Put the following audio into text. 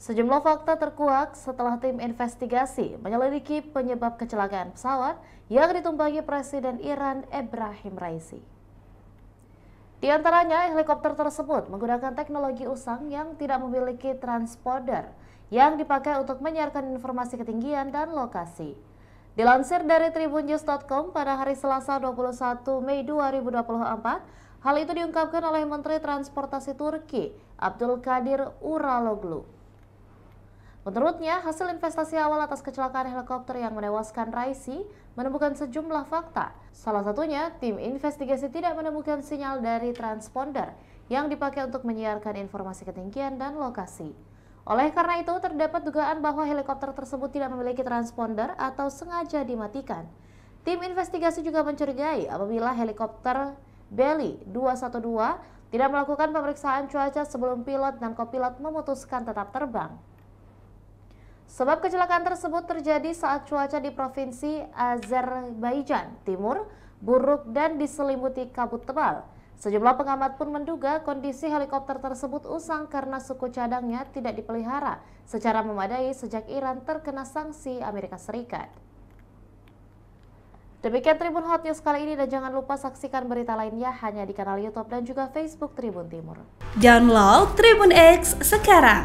Sejumlah fakta terkuak setelah tim investigasi menyelidiki penyebab kecelakaan pesawat yang ditumpangi Presiden Iran Ebrahim Raisi. Di antaranya, helikopter tersebut menggunakan teknologi usang yang tidak memiliki transponder yang dipakai untuk menyiarkan informasi ketinggian dan lokasi. Dilansir dari tribunnews.com pada hari Selasa 21 Mei 2024, hal itu diungkapkan oleh Menteri Transportasi Turki Abdul Kadir Uraloglu. Menurutnya, hasil investasi awal atas kecelakaan helikopter yang menewaskan Raisi menemukan sejumlah fakta. Salah satunya, tim investigasi tidak menemukan sinyal dari transponder yang dipakai untuk menyiarkan informasi ketinggian dan lokasi. Oleh karena itu, terdapat dugaan bahwa helikopter tersebut tidak memiliki transponder atau sengaja dimatikan. Tim investigasi juga mencurigai apabila helikopter Belly 212 tidak melakukan pemeriksaan cuaca sebelum pilot dan kopilot memutuskan tetap terbang. Sebab kecelakaan tersebut terjadi saat cuaca di Provinsi Azerbaijan Timur buruk dan diselimuti kabut tebal. Sejumlah pengamat pun menduga kondisi helikopter tersebut usang karena suku cadangnya tidak dipelihara secara memadai sejak Iran terkena sanksi Amerika Serikat. Demikian Tribun Hot News kali ini dan jangan lupa saksikan berita lainnya hanya di kanal YouTube dan juga Facebook Tribun Timur. Download Tribun X sekarang